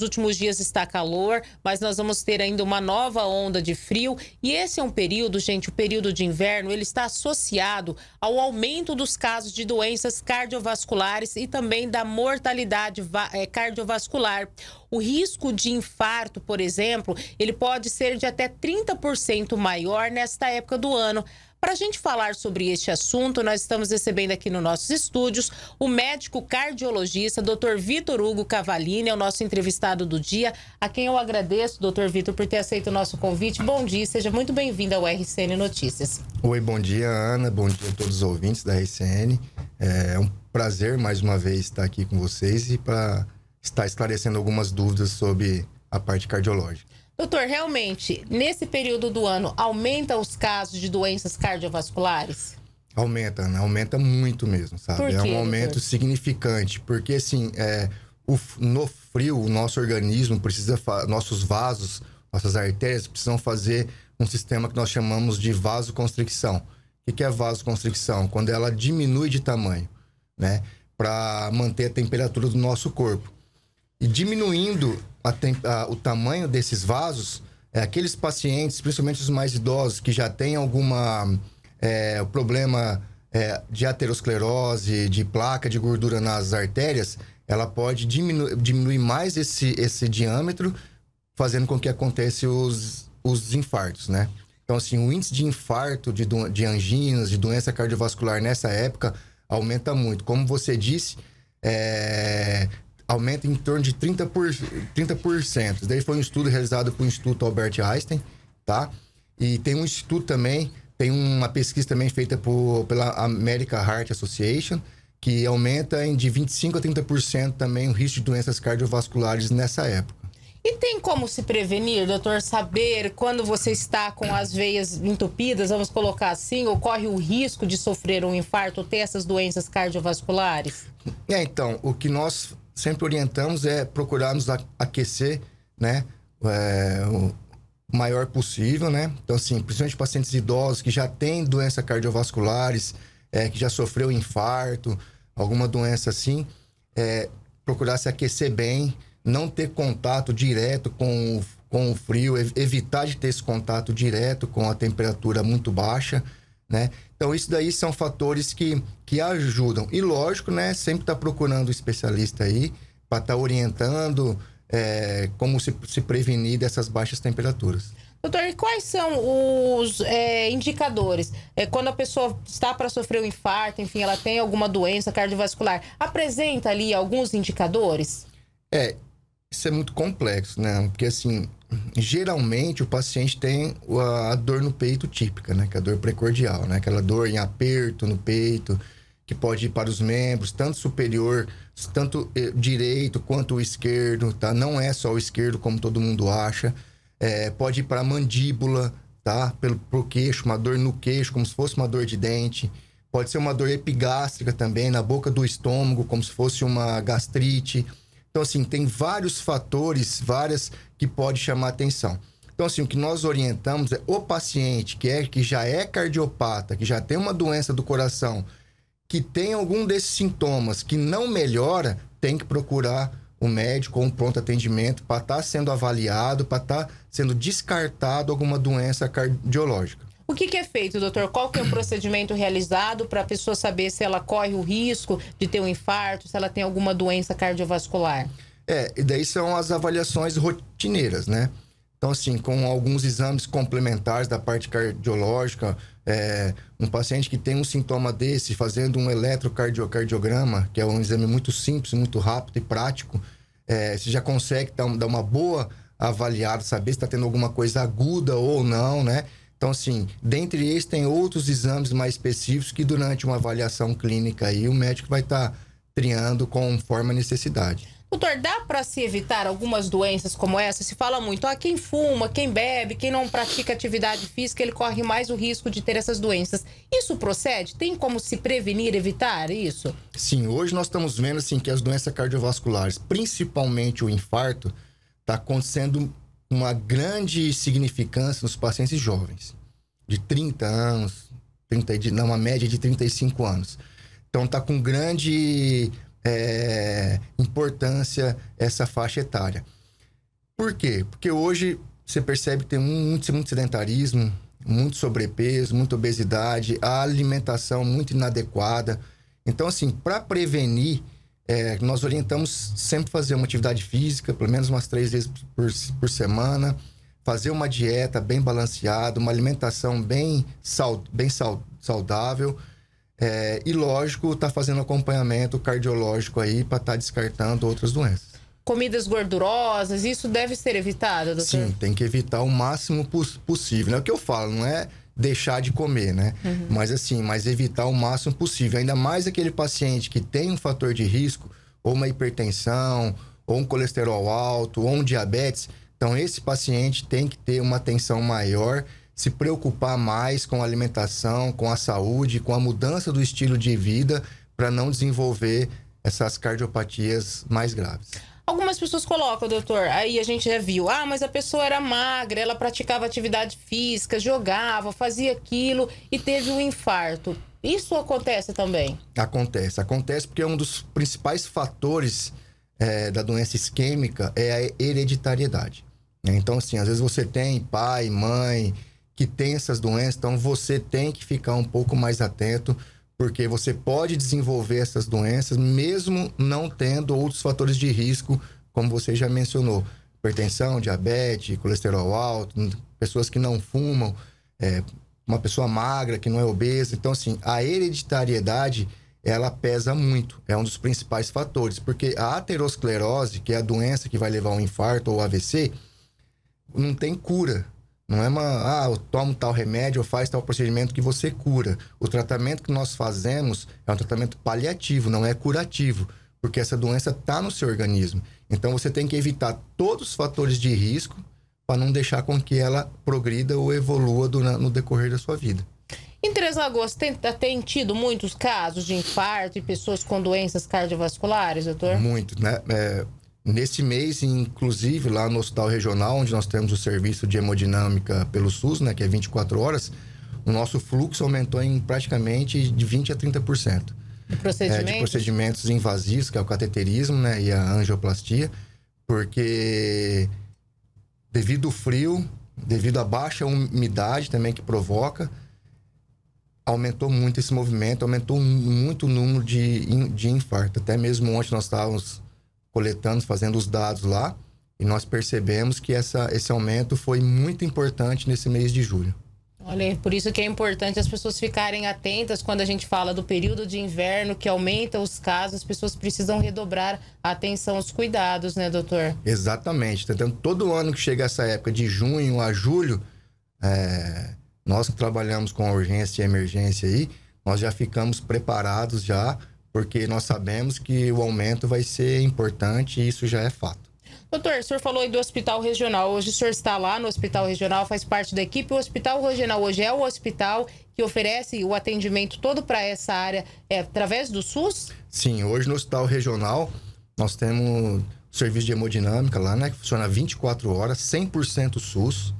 Nos últimos dias está calor, mas nós vamos ter ainda uma nova onda de frio. E esse é um período, gente, o período de inverno, ele está associado ao aumento dos casos de doenças cardiovasculares e também da mortalidade eh, cardiovascular. O risco de infarto, por exemplo, ele pode ser de até 30% maior nesta época do ano. Para a gente falar sobre este assunto, nós estamos recebendo aqui nos nossos estúdios o médico cardiologista, Dr. Vitor Hugo Cavalini, é o nosso entrevistado do dia, a quem eu agradeço, Dr. Vitor, por ter aceito o nosso convite. Bom dia, seja muito bem-vindo ao RCN Notícias. Oi, bom dia, Ana, bom dia a todos os ouvintes da RCN. É um prazer, mais uma vez, estar aqui com vocês e para estar esclarecendo algumas dúvidas sobre a parte cardiológica. Doutor, realmente, nesse período do ano, aumenta os casos de doenças cardiovasculares? Aumenta, né? aumenta muito mesmo, sabe? Quê, é um aumento doutor? significante, porque assim, é, o, no frio, o nosso organismo precisa, nossos vasos, nossas artérias precisam fazer um sistema que nós chamamos de vasoconstricção. O que é vasoconstricção? Quando ela diminui de tamanho, né? Para manter a temperatura do nosso corpo. E diminuindo a, a, o tamanho desses vasos, é, aqueles pacientes, principalmente os mais idosos, que já têm algum é, problema é, de aterosclerose, de placa de gordura nas artérias, ela pode diminu diminuir mais esse, esse diâmetro, fazendo com que aconteça os, os infartos, né? Então, assim, o índice de infarto, de, de anginas, de doença cardiovascular nessa época aumenta muito. Como você disse, é, aumenta em torno de 30%. Por, 30%. Isso daí foi um estudo realizado pelo Instituto Albert Einstein, tá? E tem um instituto também, tem uma pesquisa também feita por, pela American Heart Association, que aumenta em de 25% a 30% também o risco de doenças cardiovasculares nessa época. E tem como se prevenir, doutor? Saber quando você está com as veias entupidas, vamos colocar assim, ou corre o risco de sofrer um infarto, ter essas doenças cardiovasculares? É, então, o que nós sempre orientamos é procurarmos aquecer, né? É, o maior possível, né? Então, assim, principalmente pacientes idosos que já têm doenças cardiovasculares, é, que já sofreu infarto, alguma doença assim, é, procurar se aquecer bem, não ter contato direto com o, com o frio, evitar de ter esse contato direto com a temperatura muito baixa, né? Então, isso daí são fatores que, que ajudam. E lógico, né? Sempre tá procurando um especialista aí para estar tá orientando é, como se, se prevenir dessas baixas temperaturas. Doutor, e quais são os é, indicadores? É, quando a pessoa está para sofrer um infarto, enfim, ela tem alguma doença cardiovascular, apresenta ali alguns indicadores? É, isso é muito complexo, né? Porque assim, geralmente o paciente tem a dor no peito típica, né? Que é a dor precordial, né? Aquela dor em aperto no peito, que pode ir para os membros, tanto superior, tanto eh, direito quanto o esquerdo, tá? Não é só o esquerdo, como todo mundo acha. É, pode ir para a mandíbula, tá? Pelo pro queixo, uma dor no queixo, como se fosse uma dor de dente. Pode ser uma dor epigástrica também, na boca do estômago, como se fosse uma gastrite então, assim, tem vários fatores, várias que pode chamar atenção. Então, assim, o que nós orientamos é o paciente que, é, que já é cardiopata, que já tem uma doença do coração, que tem algum desses sintomas que não melhora, tem que procurar o um médico ou um pronto atendimento para estar tá sendo avaliado, para estar tá sendo descartado alguma doença cardiológica. O que, que, é feito, doutor? Qual que é o procedimento realizado para a pessoa saber se ela corre o risco de ter um infarto, se ela tem alguma doença cardiovascular? É, e daí são as avaliações rotineiras, né? Então, assim, com alguns exames complementares da parte cardiológica, é, um paciente que tem um sintoma desse, fazendo um eletrocardiograma, que é um exame muito simples, muito rápido e prático, é, você já consegue dar uma boa avaliada, saber se está tendo alguma coisa aguda ou não, né? Então, assim, dentre eles tem outros exames mais específicos que durante uma avaliação clínica aí o médico vai estar tá triando conforme a necessidade. Doutor, dá para se evitar algumas doenças como essa? Se fala muito, ah, quem fuma, quem bebe, quem não pratica atividade física, ele corre mais o risco de ter essas doenças. Isso procede? Tem como se prevenir, evitar isso? Sim, hoje nós estamos vendo assim, que as doenças cardiovasculares, principalmente o infarto, está acontecendo uma grande significância nos pacientes jovens, de 30 anos, 30, de, não, uma média de 35 anos. Então está com grande é, importância essa faixa etária. Por quê? Porque hoje você percebe que tem muito, muito sedentarismo, muito sobrepeso, muita obesidade, a alimentação muito inadequada. Então, assim, para prevenir é, nós orientamos sempre fazer uma atividade física, pelo menos umas três vezes por, por semana, fazer uma dieta bem balanceada, uma alimentação bem, sal, bem sal, saudável. É, e lógico, tá fazendo acompanhamento cardiológico aí para estar tá descartando outras doenças. Comidas gordurosas, isso deve ser evitado, doutor? Sim, tem que evitar o máximo poss possível. Né? É o que eu falo, não é deixar de comer, né? Uhum. Mas assim, mas evitar o máximo possível. Ainda mais aquele paciente que tem um fator de risco, ou uma hipertensão, ou um colesterol alto, ou um diabetes. Então, esse paciente tem que ter uma atenção maior, se preocupar mais com a alimentação, com a saúde, com a mudança do estilo de vida, para não desenvolver essas cardiopatias mais graves. Algumas pessoas colocam, doutor, aí a gente já viu, ah, mas a pessoa era magra, ela praticava atividade física, jogava, fazia aquilo e teve um infarto. Isso acontece também? Acontece, acontece porque é um dos principais fatores é, da doença isquêmica é a hereditariedade. Né? Então, assim, às vezes você tem pai, mãe que tem essas doenças, então você tem que ficar um pouco mais atento porque você pode desenvolver essas doenças mesmo não tendo outros fatores de risco, como você já mencionou, hipertensão, diabetes, colesterol alto, pessoas que não fumam, é, uma pessoa magra que não é obesa. Então, assim, a hereditariedade ela pesa muito, é um dos principais fatores, porque a aterosclerose, que é a doença que vai levar um infarto ou AVC, não tem cura. Não é uma, ah, eu tomo tal remédio, ou faço tal procedimento que você cura. O tratamento que nós fazemos é um tratamento paliativo, não é curativo, porque essa doença está no seu organismo. Então você tem que evitar todos os fatores de risco para não deixar com que ela progrida ou evolua no decorrer da sua vida. Em Três Lagoas, tem, tá, tem tido muitos casos de infarto e pessoas com doenças cardiovasculares, doutor? Muito, né? É, Nesse mês, inclusive, lá no Hospital Regional, onde nós temos o serviço de hemodinâmica pelo SUS, né, que é 24 horas, o nosso fluxo aumentou em praticamente de 20% a 30%. É, de procedimentos? É, de procedimentos invasivos, que é o cateterismo né, e a angioplastia, porque devido ao frio, devido à baixa umidade também que provoca, aumentou muito esse movimento, aumentou muito o número de, de infarto. Até mesmo ontem nós estávamos coletando, fazendo os dados lá, e nós percebemos que essa, esse aumento foi muito importante nesse mês de julho. Olha, é por isso que é importante as pessoas ficarem atentas quando a gente fala do período de inverno que aumenta os casos, as pessoas precisam redobrar a atenção, os cuidados, né, doutor? Exatamente. Então, então todo ano que chega essa época de junho a julho, é, nós que trabalhamos com urgência e emergência aí, nós já ficamos preparados já porque nós sabemos que o aumento vai ser importante e isso já é fato. Doutor, o senhor falou aí do hospital regional. Hoje o senhor está lá no hospital regional, faz parte da equipe. O hospital regional hoje é o hospital que oferece o atendimento todo para essa área é, através do SUS? Sim, hoje no hospital regional nós temos serviço de hemodinâmica lá, né? Que funciona 24 horas, 100% SUS,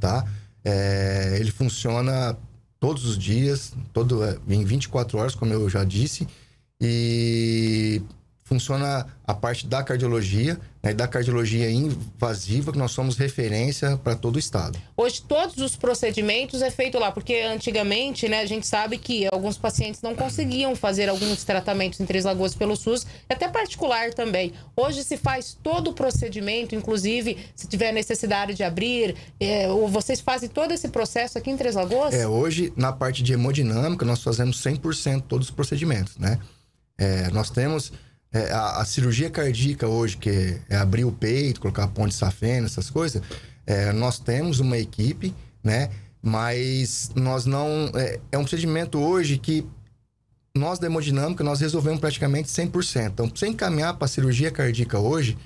tá? É, ele funciona todos os dias, todo, é, em 24 horas, como eu já disse e funciona a parte da cardiologia, né, da cardiologia invasiva, que nós somos referência para todo o estado. Hoje, todos os procedimentos é feito lá, porque antigamente, né, a gente sabe que alguns pacientes não conseguiam fazer alguns tratamentos em Três Lagoas pelo SUS, até particular também. Hoje se faz todo o procedimento, inclusive se tiver necessidade de abrir, é, ou vocês fazem todo esse processo aqui em Três Lagoas? É, hoje, na parte de hemodinâmica, nós fazemos 100% todos os procedimentos, né? É, nós temos é, a, a, cirurgia cardíaca hoje, que é abrir o peito, colocar a ponte safena, essas coisas. É, nós temos uma equipe, né? Mas nós não. É, é um procedimento hoje que nós da hemodinâmica nós resolvemos praticamente 100%. Então, sem encaminhar para cirurgia cardíaca hoje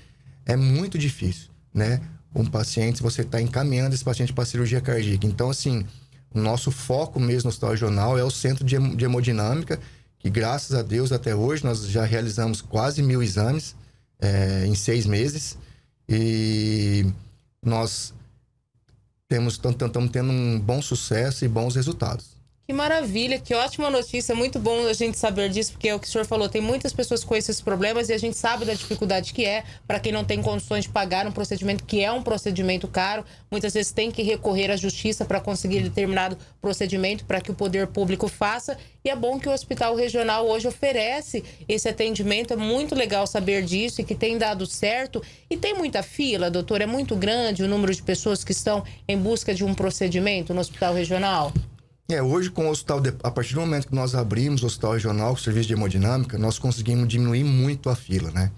é muito difícil, né? Um paciente, você está encaminhando esse paciente para cirurgia cardíaca. Então, assim, o nosso foco mesmo no hospital regional é o centro de hemodinâmica que graças a Deus até hoje nós já realizamos quase mil exames é, em seis meses e nós temos estamos tendo um bom sucesso e bons resultados. Que maravilha, que ótima notícia. Muito bom a gente saber disso, porque é o que o senhor falou, tem muitas pessoas com esses problemas e a gente sabe da dificuldade que é para quem não tem condições de pagar um procedimento que é um procedimento caro. Muitas vezes tem que recorrer à justiça para conseguir determinado procedimento para que o poder público faça. E é bom que o hospital regional hoje oferece esse atendimento. É muito legal saber disso e que tem dado certo. E tem muita fila, doutor? É muito grande o número de pessoas que estão em busca de um procedimento no hospital regional? É, hoje com o hospital, de... a partir do momento que nós abrimos o hospital regional com o serviço de hemodinâmica, nós conseguimos diminuir muito a fila, né?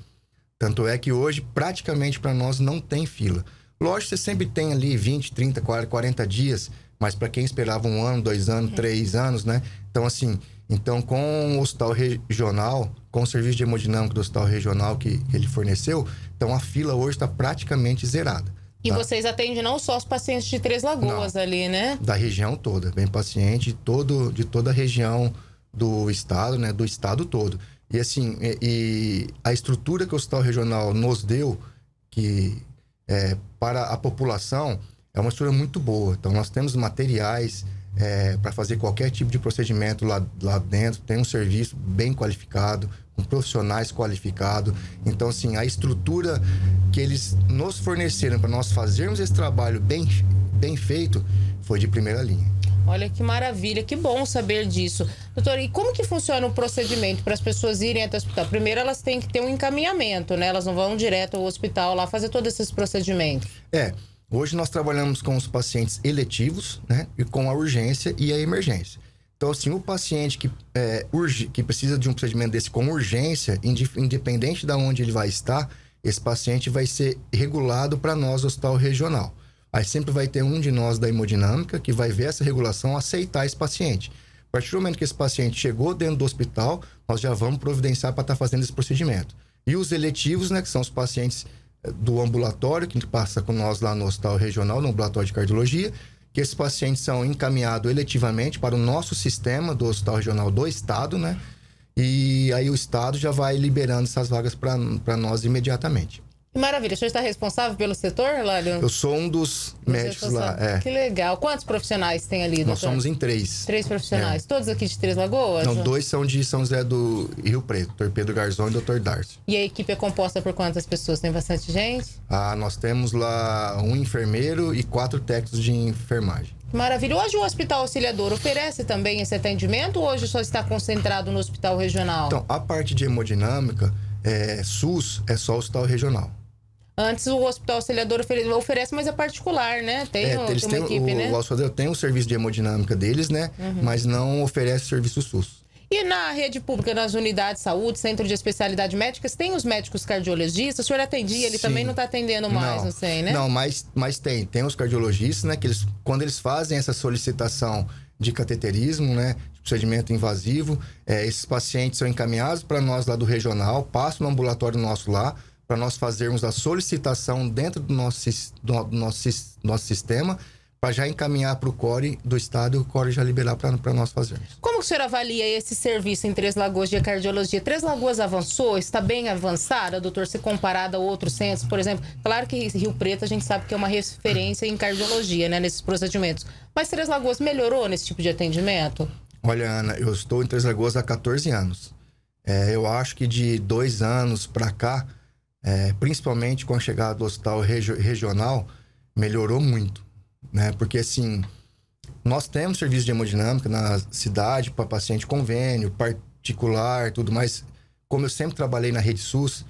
Tanto é que hoje, praticamente para nós, não tem fila. Lógico, você sempre tem ali 20, 30, 40 dias, mas para quem esperava um ano, dois anos, é. três anos, né? Então, assim, então com o hospital regional, com o serviço de hemodinâmica do hospital regional que ele forneceu, então a fila hoje está praticamente zerada. E da... vocês atendem não só os pacientes de Três Lagoas não, ali, né? Da região toda, bem paciente de, todo, de toda a região do estado, né? Do estado todo. E assim, e, e a estrutura que o hospital regional nos deu, que é, para a população, é uma estrutura muito boa. Então nós temos materiais é, para fazer qualquer tipo de procedimento lá, lá dentro, tem um serviço bem qualificado com profissionais qualificados. Então, assim, a estrutura que eles nos forneceram para nós fazermos esse trabalho bem, bem feito foi de primeira linha. Olha que maravilha, que bom saber disso. Doutora, e como que funciona o procedimento para as pessoas irem até o hospital? Primeiro, elas têm que ter um encaminhamento, né? Elas não vão direto ao hospital lá fazer todos esses procedimentos. É, hoje nós trabalhamos com os pacientes eletivos, né? E com a urgência e a emergência. Então, assim, o paciente que, é, urge, que precisa de um procedimento desse com urgência, independente de onde ele vai estar, esse paciente vai ser regulado para nós, hospital regional. Aí sempre vai ter um de nós da hemodinâmica que vai ver essa regulação, aceitar esse paciente. A partir do momento que esse paciente chegou dentro do hospital, nós já vamos providenciar para estar tá fazendo esse procedimento. E os eletivos, né, que são os pacientes eh, do ambulatório, que passa com nós lá no hospital regional, no ambulatório de cardiologia, que esses pacientes são encaminhados eletivamente para o nosso sistema do Hospital Regional do Estado, né? E aí o Estado já vai liberando essas vagas para nós imediatamente. Maravilha. O senhor está responsável pelo setor, Lálio? Eu sou um dos Você é médicos lá. É. Que legal. Quantos profissionais tem ali, doutor? Nós somos em três. Três profissionais. É. Todos aqui de Três Lagoas? Não, dois são de São José do Rio Preto, Dr. Pedro Garzon e Dr. Darcy. E a equipe é composta por quantas pessoas? Tem bastante gente? Ah, nós temos lá um enfermeiro e quatro técnicos de enfermagem. Maravilha. Hoje o Hospital Auxiliador oferece também esse atendimento ou hoje só está concentrado no Hospital Regional? Então, a parte de hemodinâmica, é, SUS, é só o Hospital Regional. Antes o hospital auxiliador oferece, mas é particular, né? Tem, é, eles tem uma têm, equipe, o, né? O auxiliador tem o serviço de hemodinâmica deles, né? Uhum. Mas não oferece serviço SUS. E na rede pública, nas unidades de saúde, centro de especialidade médicas, tem os médicos cardiologistas? O senhor atendia, ele Sim. também não está atendendo mais, não, não, sei, né? Não, mas, mas tem. Tem os cardiologistas, né? Que eles, quando eles fazem essa solicitação de cateterismo, né? procedimento invasivo, é, esses pacientes são encaminhados para nós lá do regional, passam no ambulatório nosso lá para nós fazermos a solicitação dentro do nosso, do, do nosso, nosso sistema para já encaminhar para o CORE do Estado e o CORE já liberar para nós fazermos. Como o senhor avalia esse serviço em Três Lagoas de cardiologia? Três Lagoas avançou? Está bem avançada, doutor, se comparada a outros centros? Por exemplo, claro que Rio Preto a gente sabe que é uma referência em cardiologia, né, nesses procedimentos. Mas Três Lagoas melhorou nesse tipo de atendimento? Olha, Ana, eu estou em Três Lagoas há 14 anos. É, eu acho que de dois anos para cá, é, principalmente com a chegada do hospital regi regional, melhorou muito, né? Porque assim, nós temos serviço de hemodinâmica na cidade para paciente convênio, particular, tudo mais. Como eu sempre trabalhei na rede SUS,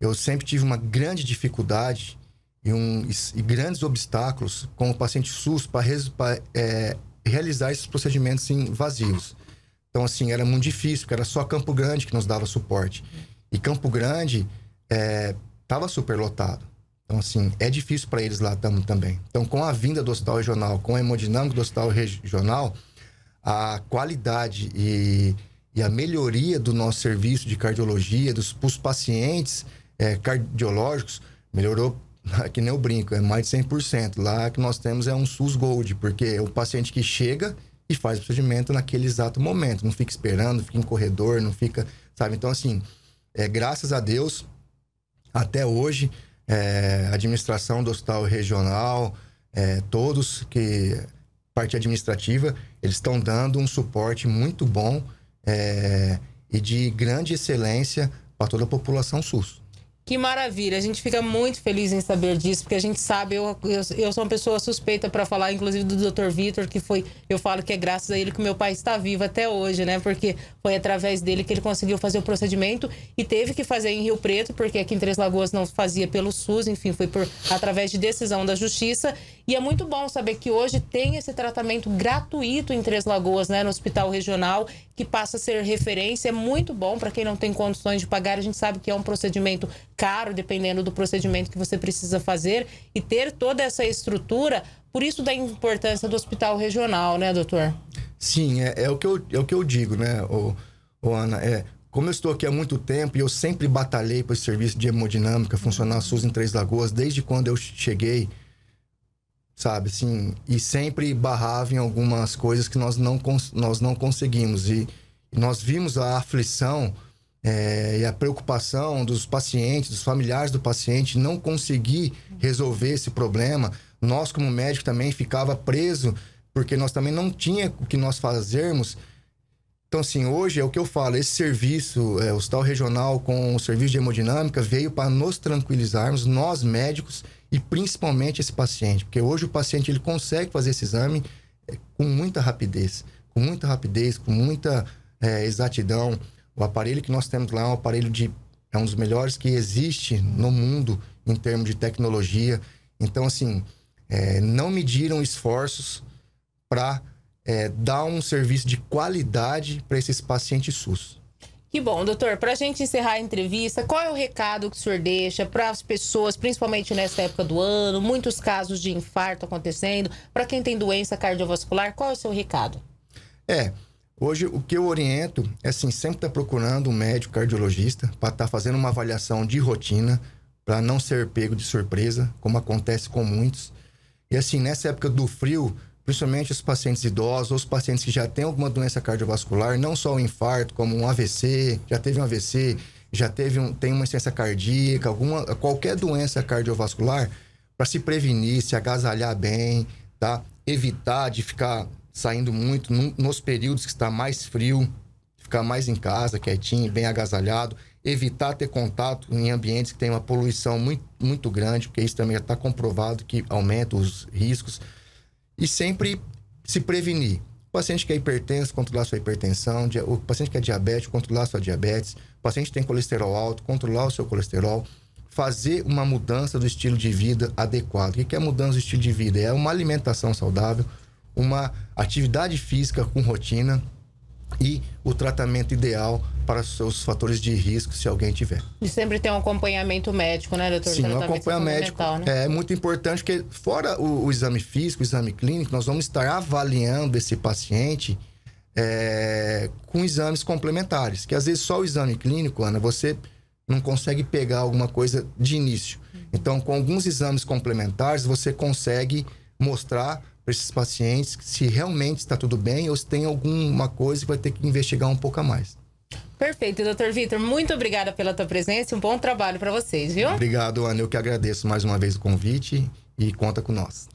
eu sempre tive uma grande dificuldade e, um, e grandes obstáculos com o paciente SUS para é, realizar esses procedimentos em vazios. Então, assim, era muito difícil, porque era só Campo Grande que nos dava suporte. E Campo Grande, é, tava super lotado. Então, assim, é difícil para eles lá tamo, também. Então, com a vinda do hospital regional, com a hemodinâmica do hospital regional, a qualidade e, e a melhoria do nosso serviço de cardiologia, dos os pacientes é, cardiológicos, melhorou que nem eu brinco, é mais de 100%. Lá que nós temos é um SUS Gold, porque é o paciente que chega e faz o procedimento naquele exato momento, não fica esperando, fica em corredor, não fica, sabe? Então, assim, é, graças a Deus, até hoje, é, administração do hospital regional, é, todos que parte administrativa, eles estão dando um suporte muito bom é, e de grande excelência para toda a população SUS. Que maravilha, a gente fica muito feliz em saber disso, porque a gente sabe, eu, eu, eu sou uma pessoa suspeita para falar, inclusive do Dr. Vitor, que foi, eu falo que é graças a ele que meu pai está vivo até hoje, né? Porque foi através dele que ele conseguiu fazer o procedimento e teve que fazer em Rio Preto, porque aqui em Três Lagoas não fazia pelo SUS, enfim, foi por através de decisão da justiça. E é muito bom saber que hoje tem esse tratamento gratuito em Três Lagoas, né, no Hospital Regional, que passa a ser referência. É muito bom para quem não tem condições de pagar. A gente sabe que é um procedimento caro, dependendo do procedimento que você precisa fazer. E ter toda essa estrutura, por isso da importância do Hospital Regional, né, doutor? Sim, é, é o, que eu, é o que eu digo, né, ô, ô Ana? É, como eu estou aqui há muito tempo e eu sempre batalhei para esse serviço de hemodinâmica funcionar SUS em Três Lagoas, desde quando eu cheguei sabe? Assim, e sempre barrava em algumas coisas que nós não, nós não conseguimos. E nós vimos a aflição é, e a preocupação dos pacientes, dos familiares do paciente, não conseguir resolver esse problema. Nós, como médico, também ficava preso, porque nós também não tinha o que nós fazermos. Então, assim, hoje é o que eu falo, esse serviço, é, o hospital regional com o serviço de hemodinâmica, veio para nos tranquilizarmos, nós médicos, e principalmente esse paciente, porque hoje o paciente ele consegue fazer esse exame é, com muita rapidez, com muita rapidez, com muita é, exatidão. O aparelho que nós temos lá é um aparelho de é um dos melhores que existe no mundo em termos de tecnologia. Então assim, é, não mediram esforços para é, dar um serviço de qualidade para esses pacientes SUS. Que bom, doutor. Para a gente encerrar a entrevista, qual é o recado que o senhor deixa para as pessoas, principalmente nessa época do ano, muitos casos de infarto acontecendo, para quem tem doença cardiovascular, qual é o seu recado? É, hoje o que eu oriento é assim, sempre estar tá procurando um médico cardiologista para estar tá fazendo uma avaliação de rotina, para não ser pego de surpresa, como acontece com muitos. E assim, nessa época do frio, principalmente os pacientes idosos, os pacientes que já têm alguma doença cardiovascular, não só o um infarto, como um AVC, já teve um AVC, já teve um, tem uma insuficiência cardíaca, alguma, qualquer doença cardiovascular, para se prevenir, se agasalhar bem, tá? Evitar de ficar saindo muito num, nos períodos que está mais frio, ficar mais em casa, quietinho, bem agasalhado, evitar ter contato em ambientes que tem uma poluição muito, muito grande, porque isso também está comprovado que aumenta os riscos e sempre se prevenir. O paciente que é hipertenso, controlar sua hipertensão. O paciente que é diabético, controlar sua diabetes. O paciente que tem colesterol alto, controlar o seu colesterol. Fazer uma mudança do estilo de vida adequado. O que é mudança do estilo de vida? É uma alimentação saudável, uma atividade física com rotina e o tratamento ideal para os fatores de risco, se alguém tiver. E sempre tem um acompanhamento médico, né, doutor? Sim, um acompanhamento né? é muito importante, porque fora o, o, exame físico, o exame clínico, nós vamos estar avaliando esse paciente é, com exames complementares, que às vezes só o exame clínico, Ana, você não consegue pegar alguma coisa de início. Uhum. Então, com alguns exames complementares, você consegue mostrar para esses pacientes se realmente está tudo bem ou se tem alguma coisa que vai ter que investigar um pouco a mais. Perfeito, doutor Vitor, muito obrigada pela tua presença e um bom trabalho para vocês, viu? Obrigado, Ana. Eu que agradeço mais uma vez o convite e conta com nós.